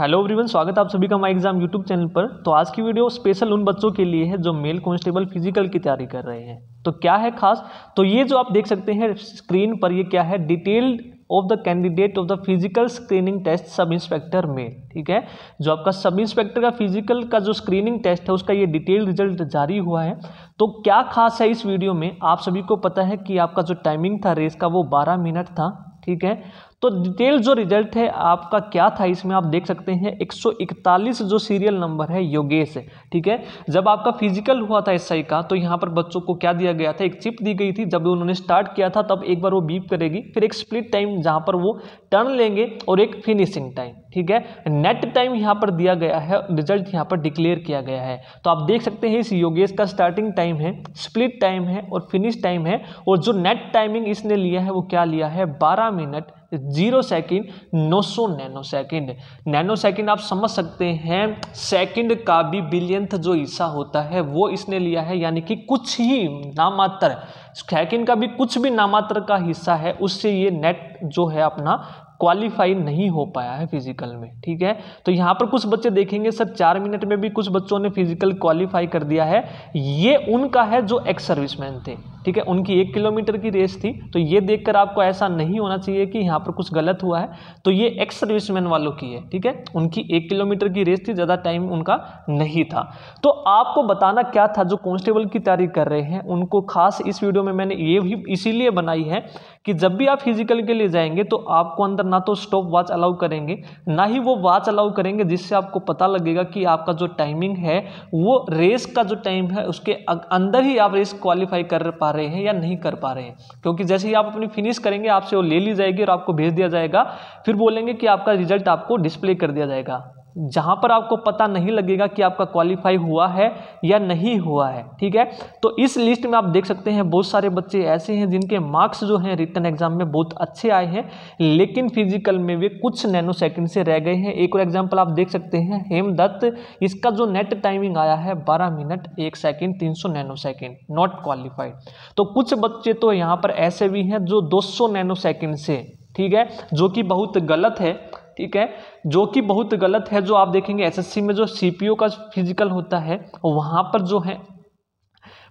Hello everyone स्वागत आप सभी का माई एग्जाम यूट्यूब चैनल पर तो आज की वीडियो स्पेशल उन बच्चों के लिए है जो मेल कांस्टेबल फिजिकल की तैयारी कर रहे हैं तो क्या है खास तो ये जो आप देख सकते हैं स्क्रीन पर ये क्या है detailed of the candidate of the physical screening test sub inspector में ठीक है जो आपका सब इंस्पेक्टर का फिजिकल का जो स्क्रीनिंग टेस्ट है उसका ये डिटेल रिजल्ट जारी हुआ है तो क्या खास है इस वीडियो में आप सभी को पता है कि आपका जो टाइमिंग था रेस का वो बारह मिनट था ठीक है तो डिटेल जो रिजल्ट है आपका क्या था इसमें आप देख सकते हैं 141 जो सीरियल नंबर है योगेश है ठीक है जब आपका फिजिकल हुआ था एस का तो यहाँ पर बच्चों को क्या दिया गया था एक चिप दी गई थी जब उन्होंने स्टार्ट किया था तब एक बार वो बीप करेगी फिर एक स्प्लिट टाइम जहाँ पर वो टर्न लेंगे और एक फिनिशिंग टाइम ठीक है नेट टाइम यहाँ पर दिया गया है रिजल्ट यहाँ पर डिक्लेयर किया गया है तो आप देख सकते हैं इस योगेश का स्टार्टिंग टाइम है स्प्लिट टाइम है और फिनिश टाइम है और जो नेट टाइमिंग इसने लिया है वो क्या लिया है बारह मिनट जीरो सेकेंड नौ सौ नैनो सेकेंड नैनो सेकेंड आप समझ सकते हैं सेकेंड का भी बिलियंथ जो हिस्सा होता है वो इसने लिया है यानी कि कुछ ही नामात्र सेकेंड का भी कुछ भी नामात्र का हिस्सा है उससे ये नेट जो है अपना क्वालिफाई नहीं हो पाया है फिजिकल में ठीक है तो यहाँ पर कुछ बच्चे देखेंगे सर चार मिनट में भी कुछ बच्चों ने फिजिकल क्वालिफाई कर दिया है ये उनका है जो एक्स सर्विसमैन थे ठीक है उनकी एक किलोमीटर की रेस थी तो ये देखकर आपको ऐसा नहीं होना चाहिए कि यहाँ पर कुछ गलत हुआ है तो ये एक्स सर्विसमैन वालों की है ठीक है उनकी एक किलोमीटर की रेस थी ज़्यादा टाइम उनका नहीं था तो आपको बताना क्या था जो कॉन्स्टेबल की तैयारी कर रहे हैं उनको खास इस वीडियो में मैंने ये भी इसीलिए बनाई है कि जब भी आप फिजिकल के लिए जाएंगे तो आपको अंदर ना तो स्टॉप वॉच अलाउ करेंगे ना ही वो वॉच अलाउ करेंगे जिससे आपको पता लगेगा कि आपका जो टाइमिंग है वो रेस का जो टाइम है उसके अंदर ही आप रेस क्वालिफाई कर पा रहे हैं या नहीं कर पा रहे हैं क्योंकि जैसे ही आप अपनी फिनिश करेंगे आपसे वो ले ली जाएगी और आपको भेज दिया जाएगा फिर बोलेंगे कि आपका रिजल्ट आपको डिस्प्ले कर दिया जाएगा जहाँ पर आपको पता नहीं लगेगा कि आपका क्वालिफाई हुआ है या नहीं हुआ है ठीक है तो इस लिस्ट में आप देख सकते हैं बहुत सारे बच्चे ऐसे हैं जिनके मार्क्स जो हैं रिटर्न एग्जाम में बहुत अच्छे आए हैं लेकिन फिजिकल में वे कुछ नैनो सेकंड से रह गए हैं एक और एग्जाम्पल आप देख सकते हैं हेमदत्त इसका जो नेट टाइमिंग आया है बारह मिनट एक सेकेंड तीन नैनो सेकेंड नॉट क्वालिफाइड तो कुछ बच्चे तो यहाँ पर ऐसे भी हैं जो दो नैनो सेकेंड से ठीक है जो कि बहुत गलत है ठीक है जो कि बहुत गलत है जो आप देखेंगे एसएससी में जो सीपीओ का फिजिकल होता है वहाँ पर जो है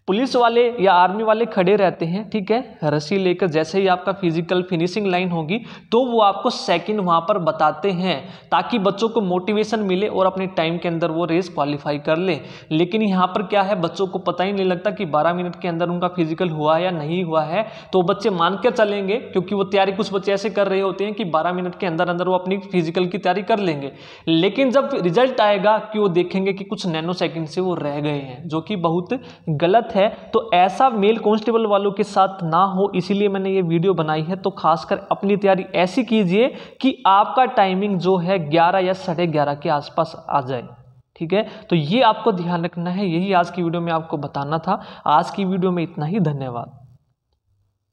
पुलिस वाले या आर्मी वाले खड़े रहते हैं ठीक है रस्सी लेकर जैसे ही आपका फिजिकल फिनिशिंग लाइन होगी तो वो आपको सेकंड वहाँ पर बताते हैं ताकि बच्चों को मोटिवेशन मिले और अपने टाइम के अंदर वो रेस क्वालिफाई कर ले। लेकिन यहाँ पर क्या है बच्चों को पता ही नहीं लगता कि बारह मिनट के अंदर उनका फिजिकल हुआ या नहीं हुआ है तो बच्चे मान के चलेंगे क्योंकि वो तैयारी कुछ बच्चे ऐसे कर रहे होते हैं कि बारह मिनट के अंदर अंदर वो अपनी फिजिकल की तैयारी कर लेंगे लेकिन जब रिजल्ट आएगा कि वो देखेंगे कि कुछ नैनो सेकेंड से वो रह गए हैं जो कि बहुत गलत गलत है तो ऐसा मेल कॉन्स्टेबल वालों के साथ ना हो इसीलिए मैंने ये वीडियो बनाई है तो खासकर अपनी तैयारी ऐसी कीजिए कि आपका टाइमिंग जो है ग्यारह या साढ़े ग्यारह के आसपास आ जाए ठीक है तो ये आपको ध्यान रखना है यही आज की वीडियो में आपको बताना था आज की वीडियो में इतना ही धन्यवाद